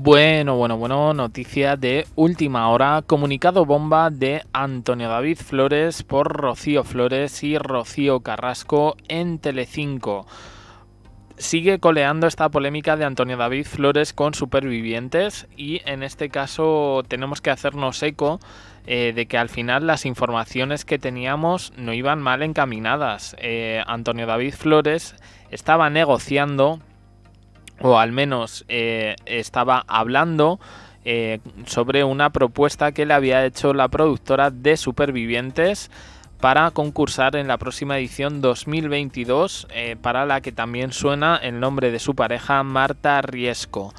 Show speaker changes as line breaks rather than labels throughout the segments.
Bueno, bueno, bueno, noticia de última hora. Comunicado bomba de Antonio David Flores por Rocío Flores y Rocío Carrasco en Telecinco. Sigue coleando esta polémica de Antonio David Flores con supervivientes y en este caso tenemos que hacernos eco eh, de que al final las informaciones que teníamos no iban mal encaminadas. Eh, Antonio David Flores estaba negociando o al menos eh, estaba hablando eh, sobre una propuesta que le había hecho la productora de Supervivientes para concursar en la próxima edición 2022, eh, para la que también suena el nombre de su pareja Marta Riesco.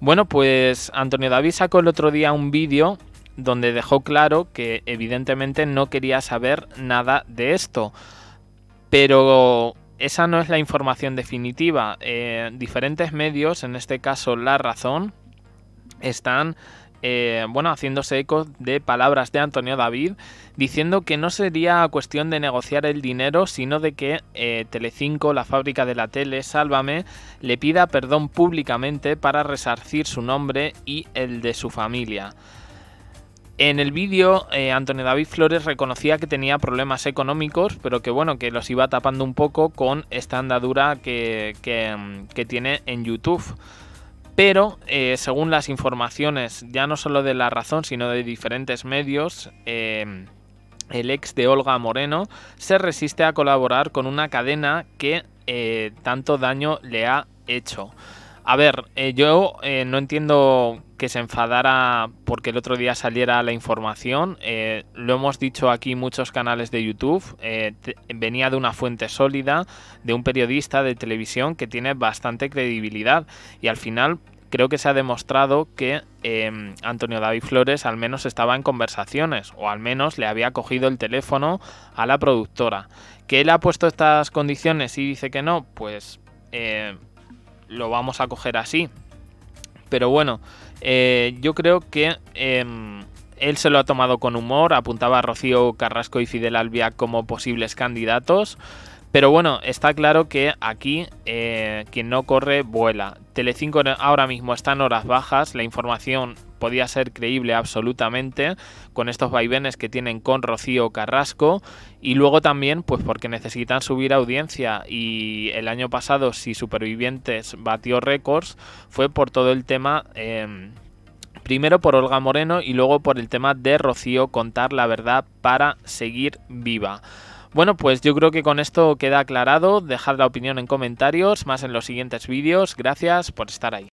Bueno, pues Antonio David sacó el otro día un vídeo donde dejó claro que evidentemente no quería saber nada de esto. Pero esa no es la información definitiva. Eh, diferentes medios, en este caso La Razón, están eh, bueno, haciéndose eco de palabras de Antonio David, diciendo que no sería cuestión de negociar el dinero, sino de que eh, Telecinco, la fábrica de la tele, Sálvame, le pida perdón públicamente para resarcir su nombre y el de su familia. En el vídeo, eh, Antonio David Flores reconocía que tenía problemas económicos, pero que bueno, que los iba tapando un poco con esta andadura que, mm, tiene en YouTube. Pero, eh, según las informaciones, ya no solo de La Razón, sino de diferentes medios, em, el ex de Olga Moreno se resiste a colaborar con una cadena que eh, tanto daño le ha hecho. A ver, yo no entiendo que se enfadara porque el otro día saliera la información. Eh, lo hemos dicho aquí muchos canales de YouTube. Eh, venía de una fuente sólida, de un periodista de televisión que tiene bastante credibilidad. Y al final creo que se ha demostrado que em, Antonio David Flores al menos estaba en conversaciones o al menos le había cogido el teléfono a la productora. Que él ha puesto estas condiciones y dice que no, pues eh, lo vamos a coger así. Pero bueno, eh, yo creo que em, él se lo ha tomado con humor, apuntaba a Rocío Carrasco y Fidel Albia como posibles candidatos. Pero bueno, está claro que aquí eh, quien no corre vuela. Telecinco ahora mismo está en horas bajas, la información podía ser creíble absolutamente con estos vaivenes que tienen con Rocío Carrasco y luego también pues porque necesitan subir audiencia y el año pasado si Supervivientes batió récords fue por todo el tema... Em, primero por Olga Moreno y luego por el tema de Rocío contar la verdad para seguir viva. Bueno, pues yo creo que con esto queda aclarado. Dejad la opinión en comentarios, más en los siguientes vídeos. Gracias por estar ahí.